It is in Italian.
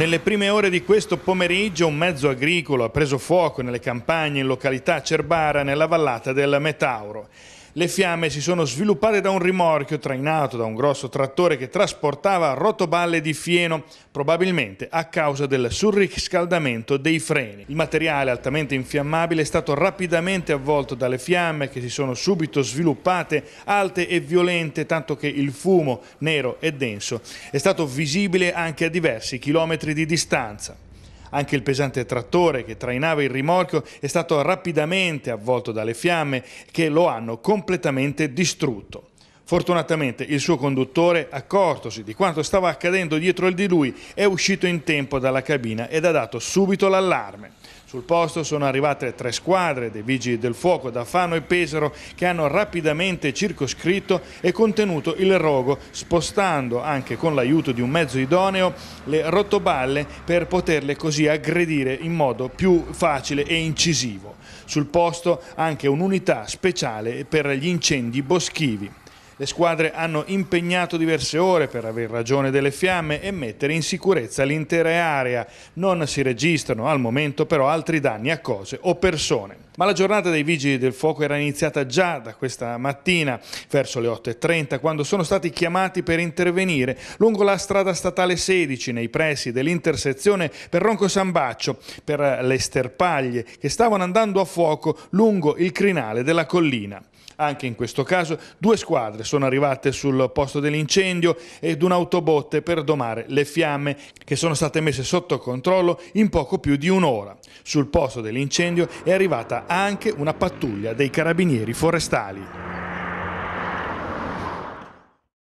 Nelle prime ore di questo pomeriggio un mezzo agricolo ha preso fuoco nelle campagne in località Cerbara nella vallata del Metauro. Le fiamme si sono sviluppate da un rimorchio trainato da un grosso trattore che trasportava rotoballe di fieno, probabilmente a causa del surriscaldamento dei freni. Il materiale altamente infiammabile è stato rapidamente avvolto dalle fiamme che si sono subito sviluppate alte e violente, tanto che il fumo nero e denso è stato visibile anche a diversi chilometri di distanza. Anche il pesante trattore che trainava il rimorchio è stato rapidamente avvolto dalle fiamme che lo hanno completamente distrutto. Fortunatamente il suo conduttore, accortosi di quanto stava accadendo dietro di lui, è uscito in tempo dalla cabina ed ha dato subito l'allarme. Sul posto sono arrivate tre squadre dei vigili del fuoco da Fano e Pesaro che hanno rapidamente circoscritto e contenuto il rogo, spostando anche con l'aiuto di un mezzo idoneo le rotoballe per poterle così aggredire in modo più facile e incisivo. Sul posto anche un'unità speciale per gli incendi boschivi. Le squadre hanno impegnato diverse ore per aver ragione delle fiamme e mettere in sicurezza l'intera area. Non si registrano al momento però altri danni a cose o persone. Ma la giornata dei vigili del fuoco era iniziata già da questa mattina, verso le 8.30, quando sono stati chiamati per intervenire lungo la strada statale 16, nei pressi dell'intersezione per Ronco San Baccio, per le sterpaglie che stavano andando a fuoco lungo il crinale della collina. Anche in questo caso due squadre sono arrivate sul posto dell'incendio ed un'autobotte per domare le fiamme che sono state messe sotto controllo in poco più di un'ora. Sul posto dell'incendio è arrivata anche una pattuglia dei carabinieri forestali.